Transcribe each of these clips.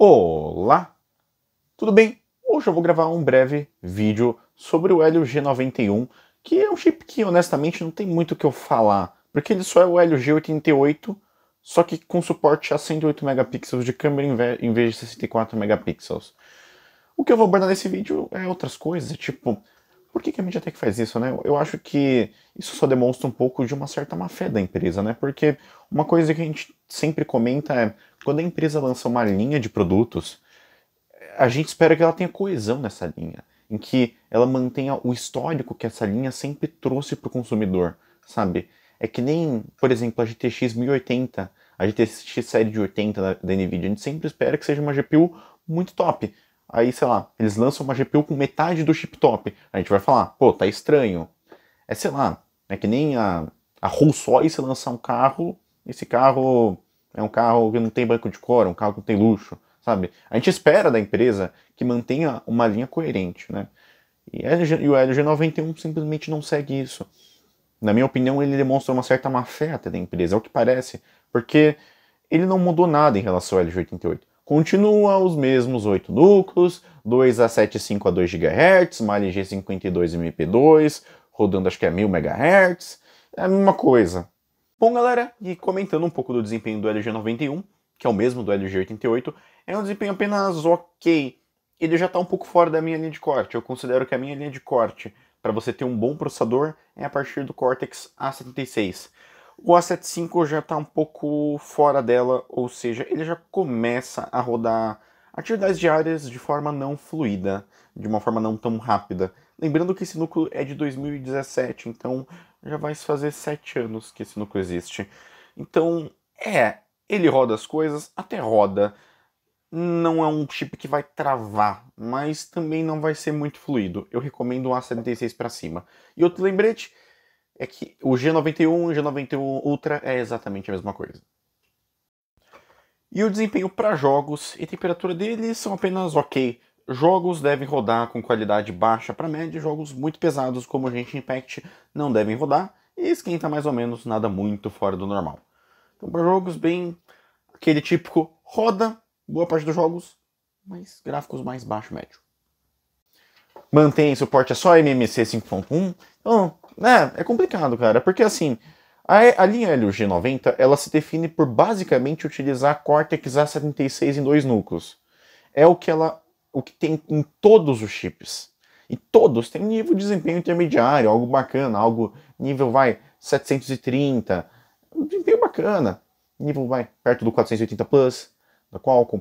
Olá, tudo bem? Hoje eu vou gravar um breve vídeo sobre o Helio G91, que é um chip que honestamente não tem muito o que eu falar, porque ele só é o Helio G88, só que com suporte a 108 megapixels de câmera em vez de 64 megapixels. O que eu vou abordar nesse vídeo é outras coisas, tipo por que, que a que faz isso, né? Eu acho que isso só demonstra um pouco de uma certa má fé da empresa, né? Porque uma coisa que a gente sempre comenta é quando a empresa lança uma linha de produtos, a gente espera que ela tenha coesão nessa linha, em que ela mantenha o histórico que essa linha sempre trouxe para o consumidor, sabe? É que nem, por exemplo, a GTX 1080, a GTX série de 80 da, da Nvidia, a gente sempre espera que seja uma GPU muito top aí, sei lá, eles lançam uma GPU com metade do chip top. A gente vai falar, pô, tá estranho. É, sei lá, é que nem a, a Rolls-Royce lançar um carro, esse carro é um carro que não tem banco de couro, é um carro que não tem luxo, sabe? A gente espera da empresa que mantenha uma linha coerente, né? E, LG, e o LG 91 simplesmente não segue isso. Na minha opinião, ele demonstra uma certa má fé até da empresa, é o que parece, porque ele não mudou nada em relação ao LG 88. Continua os mesmos 8 núcleos, 2 a 75 a 2 GHz, uma g 52 MP2, rodando acho que é 1000 MHz, é a mesma coisa. Bom, galera, e comentando um pouco do desempenho do LG91, que é o mesmo do LG88, é um desempenho apenas ok. Ele já está um pouco fora da minha linha de corte. Eu considero que a minha linha de corte para você ter um bom processador é a partir do Cortex A76. O A75 já está um pouco fora dela, ou seja, ele já começa a rodar atividades diárias de forma não fluida, de uma forma não tão rápida. Lembrando que esse núcleo é de 2017, então já vai fazer 7 anos que esse núcleo existe. Então, é, ele roda as coisas, até roda. Não é um chip que vai travar, mas também não vai ser muito fluido. Eu recomendo um A76 para cima. E outro lembrete é que o G91 e o G91 Ultra é exatamente a mesma coisa. E o desempenho para jogos e temperatura deles são apenas ok. Jogos devem rodar com qualidade baixa para média, jogos muito pesados como o Genshin Impact não devem rodar e esquenta mais ou menos nada muito fora do normal. Então, para jogos, bem aquele típico roda boa parte dos jogos, mas gráficos mais baixo médio mantém suporte a é só MMC 5.1. Então, né, é complicado, cara, porque assim, a, a linha LG G90, ela se define por basicamente utilizar Cortex A76 em dois núcleos. É o que ela o que tem em todos os chips. E todos têm nível de desempenho intermediário, algo bacana, algo nível vai 730, um desempenho bacana, nível vai perto do 480 Plus, da Qualcomm.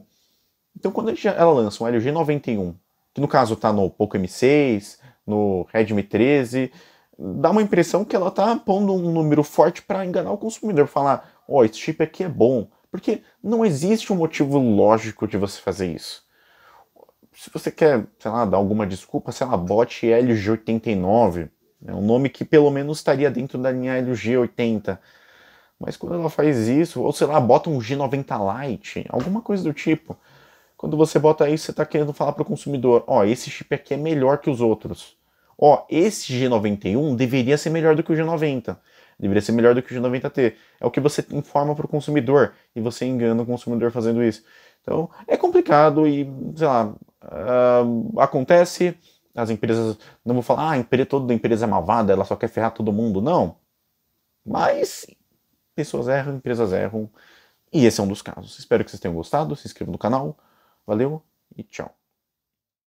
Então quando ela lança um Helio G91 que no caso está no Poco M6, no Redmi 13, dá uma impressão que ela está pondo um número forte para enganar o consumidor, falar, ó, oh, esse chip aqui é bom, porque não existe um motivo lógico de você fazer isso. Se você quer, sei lá, dar alguma desculpa, sei lá, bote LG89, é né, um nome que pelo menos estaria dentro da linha LG80. Mas quando ela faz isso, ou sei lá, bota um G90 Lite, alguma coisa do tipo. Quando você bota isso, você está querendo falar para o consumidor: ó, oh, esse chip aqui é melhor que os outros. Ó, oh, esse G91 deveria ser melhor do que o G90. Deveria ser melhor do que o G90T. É o que você informa para o consumidor e você engana o consumidor fazendo isso. Então é complicado e, sei lá, uh, acontece. As empresas não vou falar, ah, a empresa, toda empresa é malvada, ela só quer ferrar todo mundo. Não. Mas pessoas erram, empresas erram. E esse é um dos casos. Espero que vocês tenham gostado. Se inscrevam no canal Valeu e tchau.